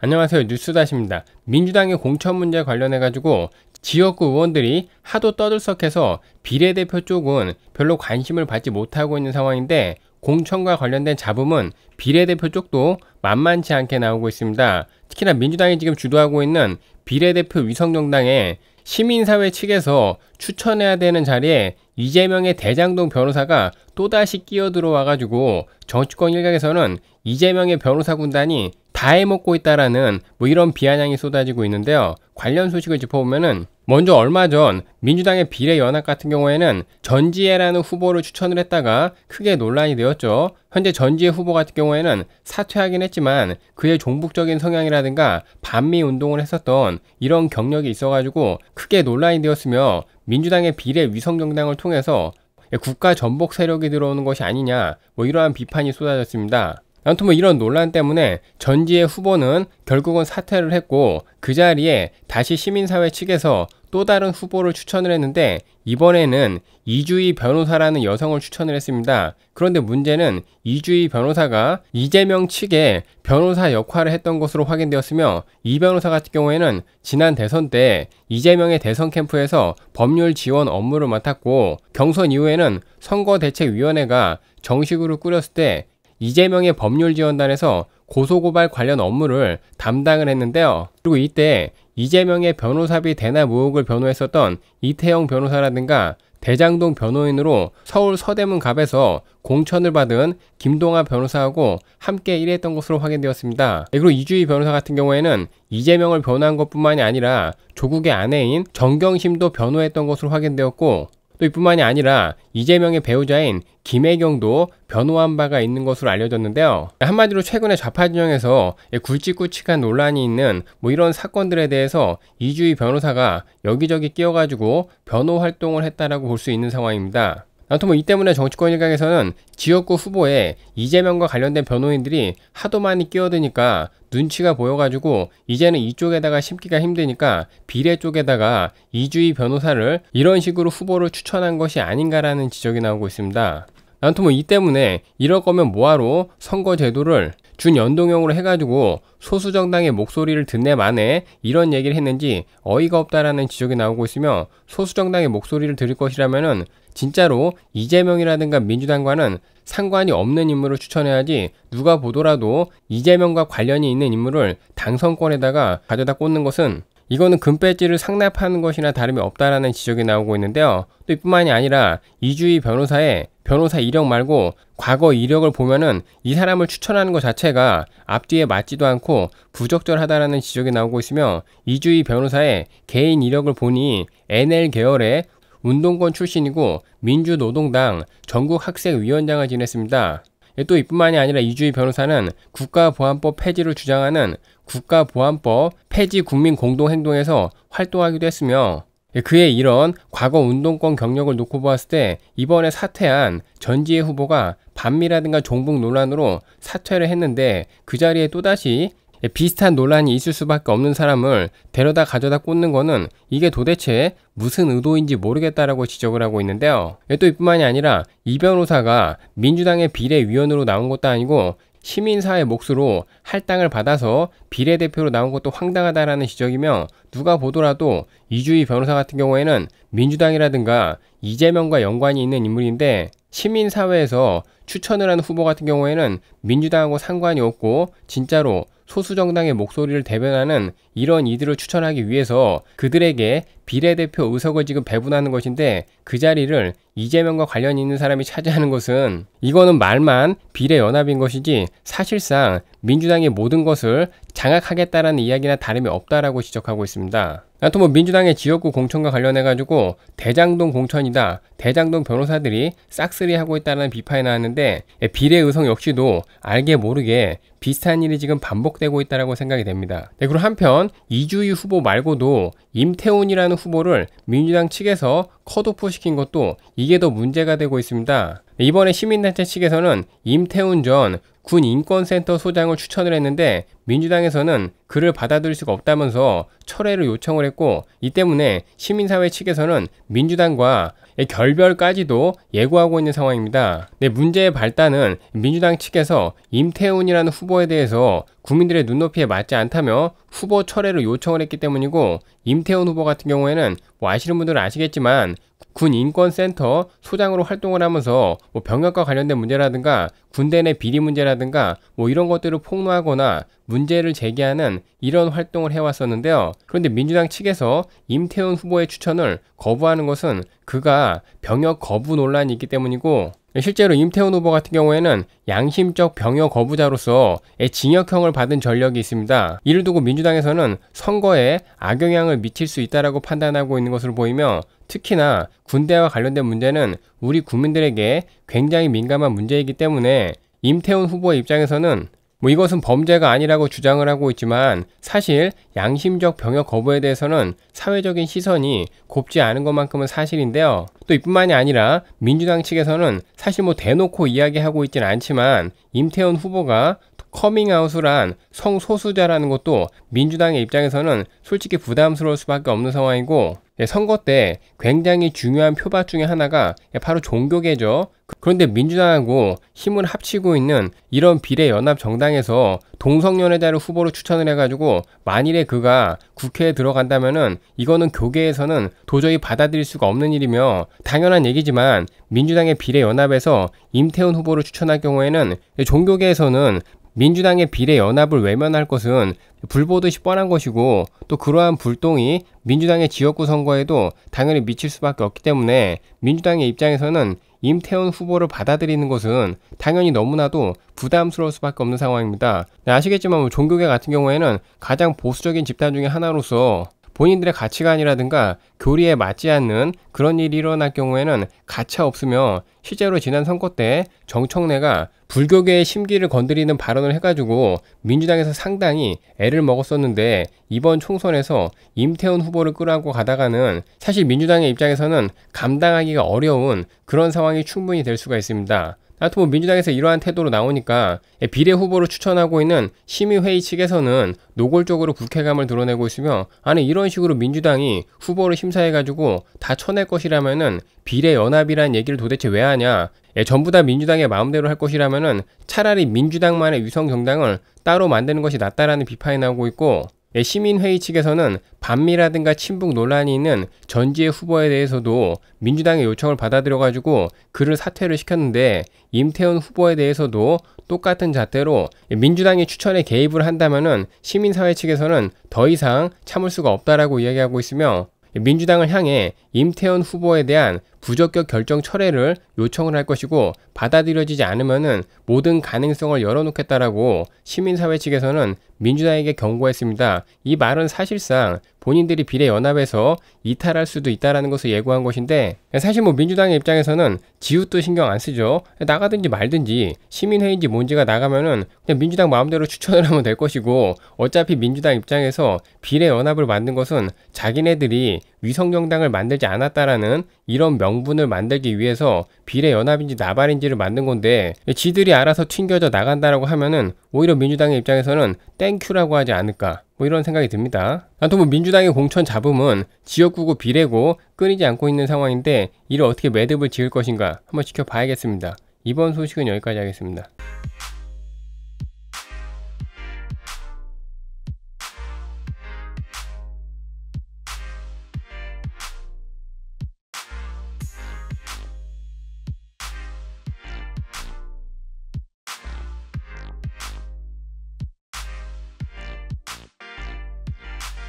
안녕하세요 뉴스다시입니다. 민주당의 공천 문제 관련해 가지고 지역구 의원들이 하도 떠들썩해서 비례대표 쪽은 별로 관심을 받지 못하고 있는 상황인데 공천과 관련된 잡음은 비례대표 쪽도 만만치 않게 나오고 있습니다. 특히나 민주당이 지금 주도하고 있는 비례대표 위성정당의 시민사회 측에서 추천해야 되는 자리에 이재명의 대장동 변호사가 또다시 끼어들어와가지고 정치권 일각에서는 이재명의 변호사 군단이 다 해먹고 있다라는 뭐 이런 비아냥이 쏟아지고 있는데요. 관련 소식을 짚어보면은 먼저 얼마 전 민주당의 비례연합 같은 경우에는 전지혜라는 후보를 추천을 했다가 크게 논란이 되었죠. 현재 전지혜 후보 같은 경우에는 사퇴하긴 했지만 그의 종북적인 성향이라든가 반미 운동을 했었던 이런 경력이 있어가지고 크게 논란이 되었으며 민주당의 비례 위성정당을 통해서 국가 전복 세력이 들어오는 것이 아니냐 뭐 이러한 비판이 쏟아졌습니다. 아무튼 뭐 이런 논란 때문에 전지의 후보는 결국은 사퇴를 했고 그 자리에 다시 시민사회 측에서 또 다른 후보를 추천을 했는데 이번에는 이주희 변호사라는 여성을 추천을 했습니다. 그런데 문제는 이주희 변호사가 이재명 측의 변호사 역할을 했던 것으로 확인되었으며 이 변호사 같은 경우에는 지난 대선 때 이재명의 대선 캠프에서 법률 지원 업무를 맡았고 경선 이후에는 선거대책위원회가 정식으로 꾸렸을 때 이재명의 법률지원단에서 고소고발 관련 업무를 담당을 했는데요. 그리고 이때 이재명의 변호사비 대납 의혹을 변호했었던 이태영 변호사라든가 대장동 변호인으로 서울 서대문 갑에서 공천을 받은 김동아 변호사하고 함께 일했던 것으로 확인되었습니다. 네, 그리고 이주희 변호사 같은 경우에는 이재명을 변호한 것뿐만이 아니라 조국의 아내인 정경심도 변호했던 것으로 확인되었고 또 이뿐만이 아니라 이재명의 배우자인 김혜경도 변호한 바가 있는 것으로 알려졌는데요. 한마디로 최근에 좌파 진영에서 굵직굵직한 논란이 있는 뭐 이런 사건들에 대해서 이주희 변호사가 여기저기 끼어가지고 변호 활동을 했다라고 볼 수 있는 상황입니다. 아무튼 뭐이 때문에 정치권 일각에서는 지역구 후보에 이재명과 관련된 변호인들이 하도 많이 끼어드니까 눈치가 보여가지고 이제는 이쪽에다가 심기가 힘드니까 비례 쪽에다가 이주희 변호사를 이런 식으로 후보를 추천한 것이 아닌가라는 지적이 나오고 있습니다. 아무튼 뭐이 때문에 이럴 거면 뭐하러 선거 제도를 준연동형으로 해가지고 소수정당의 목소리를 듣네 만에 이런 얘기를 했는지 어이가 없다라는 지적이 나오고 있으며 소수정당의 목소리를 들을 것이라면은 진짜로 이재명이라든가 민주당과는 상관이 없는 인물을 추천해야지 누가 보더라도 이재명과 관련이 있는 인물을 당선권에다가 가져다 꽂는 것은 이거는 금배지를 상납하는 것이나 다름이 없다라는 지적이 나오고 있는데요. 또 이뿐만이 아니라 이주희 변호사의 변호사 이력 말고 과거 이력을 보면은 이 사람을 추천하는 것 자체가 앞뒤에 맞지도 않고 부적절하다라는 지적이 나오고 있으며 이주희 변호사의 개인 이력을 보니 NL 계열의 운동권 출신이고 민주노동당 전국학생위원장을 지냈습니다. 예, 또 이뿐만이 아니라 이주희 변호사는 국가보안법 폐지를 주장하는 국가보안법 폐지 국민공동행동에서 활동하기도 했으며 예, 그의 이런 과거 운동권 경력을 놓고 보았을 때 이번에 사퇴한 전지혜 후보가 반미라든가 종북 논란으로 사퇴를 했는데 그 자리에 또다시 예, 비슷한 논란이 있을 수밖에 없는 사람을 데려다 가져다 꽂는 거는 이게 도대체 무슨 의도인지 모르겠다라고 지적을 하고 있는데요. 예, 또 이뿐만이 아니라 이 변호사가 민주당의 비례위원으로 나온 것도 아니고 시민사회 몫으로 할당을 받아서 비례대표로 나온 것도 황당하다라는 지적이며 누가 보더라도 이주희 변호사 같은 경우에는 민주당이라든가 이재명과 연관이 있는 인물인데 시민사회에서 추천을 하는 후보 같은 경우에는 민주당하고 상관이 없고 진짜로 소수 정당의 목소리를 대변하는 이런 이들을 추천하기 위해서 그들에게 비례대표 의석을 지금 배분하는 것인데 그 자리를 이재명과 관련 있는 사람이 차지하는 것은 이거는 말만 비례연합인 것이지 사실상 민주당의 모든 것을 장악하겠다라는 이야기나 다름이 없다라고 지적하고 있습니다. 나또뭐 민주당의 지역구 공천과 관련해 가지고 대장동 공천이다, 대장동 변호사들이 싹쓸이하고 있다는 비판이 나왔는데 비례 의석 역시도 알게 모르게 비슷한 일이 지금 반복되고 있다고 생각이 됩니다. 네, 그리고 한편 이주희 후보 말고도 임태훈이라는 후보를 민주당 측에서 컷오프 시킨 것도 이게 더 문제가 되고 있습니다. 이번에 시민단체 측에서는 임태훈 전군 인권센터 소장을 추천을 했는데 민주당에서는 그를 받아들일 수가 없다면서 철회를 요청을 했고 이 때문에 시민사회 측에서는 민주당과 결별까지도 예고하고 있는 상황입니다. 네, 문제의 발단은 민주당 측에서 임태훈이라는 후보에 대해서 국민들의 눈높이에 맞지 않다며 후보 철회를 요청을 했기 때문이고 임태훈 후보 같은 경우에는 뭐 아시는 분들은 아시겠지만 군 인권센터 소장으로 활동을 하면서 뭐 병역과 관련된 문제라든가 군대 내 비리 문제라든가 뭐 이런 것들을 폭로하거나 문제를 제기하는 이런 활동을 해왔었는데요. 그런데 민주당 측에서 임태훈 후보의 추천을 거부하는 것은 그가 병역 거부 논란이 있기 때문이고 실제로 임태훈 후보 같은 경우에는 양심적 병역 거부자로서 징역형을 받은 전력이 있습니다. 이를 두고 민주당에서는 선거에 악영향을 미칠 수 있다라고 판단하고 있는 것으로 보이며 특히나 군대와 관련된 문제는 우리 국민들에게 굉장히 민감한 문제이기 때문에 임태훈 후보의 입장에서는 뭐 이것은 범죄가 아니라고 주장을 하고 있지만 사실 양심적 병역 거부에 대해서는 사회적인 시선이 곱지 않은 것만큼은 사실인데요. 또 이뿐만이 아니라 민주당 측에서는 사실 뭐 대놓고 이야기하고 있진 않지만 임태훈 후보가 커밍아웃이란 성소수자라는 것도 민주당의 입장에서는 솔직히 부담스러울 수밖에 없는 상황이고 예, 선거 때 굉장히 중요한 표밭 중에 하나가 예, 바로 종교계죠. 그런데 민주당하고 힘을 합치고 있는 이런 비례연합 정당에서 동성연애자를 후보로 추천을 해가지고 만일에 그가 국회에 들어간다면은 이거는 교계에서는 도저히 받아들일 수가 없는 일이며 당연한 얘기지만 민주당의 비례연합에서 임태훈 후보를 추천할 경우에는 예, 종교계에서는 민주당의 비례 연합을 외면할 것은 불보듯이 뻔한 것이고 또 그러한 불똥이 민주당의 지역구 선거에도 당연히 미칠 수밖에 없기 때문에 민주당의 입장에서는 임태훈 후보를 받아들이는 것은 당연히 너무나도 부담스러울 수밖에 없는 상황입니다. 네, 아시겠지만 뭐 종교계 같은 경우에는 가장 보수적인 집단 중의 하나로서 본인들의 가치관이라든가 교리에 맞지 않는 그런 일이 일어날 경우에는 가차 없으며 실제로 지난 선거 때 정청래가 불교계의 심기를 건드리는 발언을 해가지고 민주당에서 상당히 애를 먹었었는데 이번 총선에서 임태훈 후보를 끌어안고 가다가는 사실 민주당의 입장에서는 감당하기가 어려운 그런 상황이 충분히 될 수가 있습니다. 하여튼 뭐 민주당에서 이러한 태도로 나오니까 비례 후보로 추천하고 있는 심의회의 측에서는 노골적으로 국회감을 드러내고 있으며 아니 이런 식으로 민주당이 후보를 심사해가지고 다 쳐낼 것이라면은 비례 연합이란 얘기를 도대체 왜 하냐 예, 전부 다 민주당의 마음대로 할 것이라면은 차라리 민주당만의 위성 정당을 따로 만드는 것이 낫다라는 비판이 나오고 있고 예, 시민회의 측에서는 반미라든가 친북 논란이 있는 전지혜 후보에 대해서도 민주당의 요청을 받아들여가지고 그를 사퇴를 시켰는데 임태훈 후보에 대해서도 똑같은 잣대로 민주당이 추천에 개입을 한다면은 시민사회 측에서는 더 이상 참을 수가 없다라고 이야기하고 있으며 민주당을 향해 임태훈 후보에 대한 부적격 결정 철회를 요청을 할 것이고 받아들여지지 않으면 모든 가능성을 열어놓겠다라고 시민사회 측에서는 민주당에게 경고했습니다. 이 말은 사실상 본인들이 비례연합에서 이탈할 수도 있다는 것을 예고한 것인데 사실 뭐 민주당의 입장에서는 지우도 신경 안 쓰죠. 나가든지 말든지 시민회의인지 뭔지가 나가면은 그냥 민주당 마음대로 추천을 하면 될 것이고 어차피 민주당 입장에서 비례연합을 만든 것은 자기네들이 위성정당을 만들지 않았다라는 이런 명분을 만들기 위해서 비례연합인지 나발인지를 만든 건데 지들이 알아서 튕겨져 나간다라고 하면은 오히려 민주당의 입장에서는 땡큐라고 하지 않을까 뭐 이런 생각이 듭니다. 아무튼 뭐 민주당의 공천 잡음은 지역구고 비례고 끊이지 않고 있는 상황인데 이를 어떻게 매듭을 지을 것인가 한번 지켜봐야겠습니다. 이번 소식은 여기까지 하겠습니다.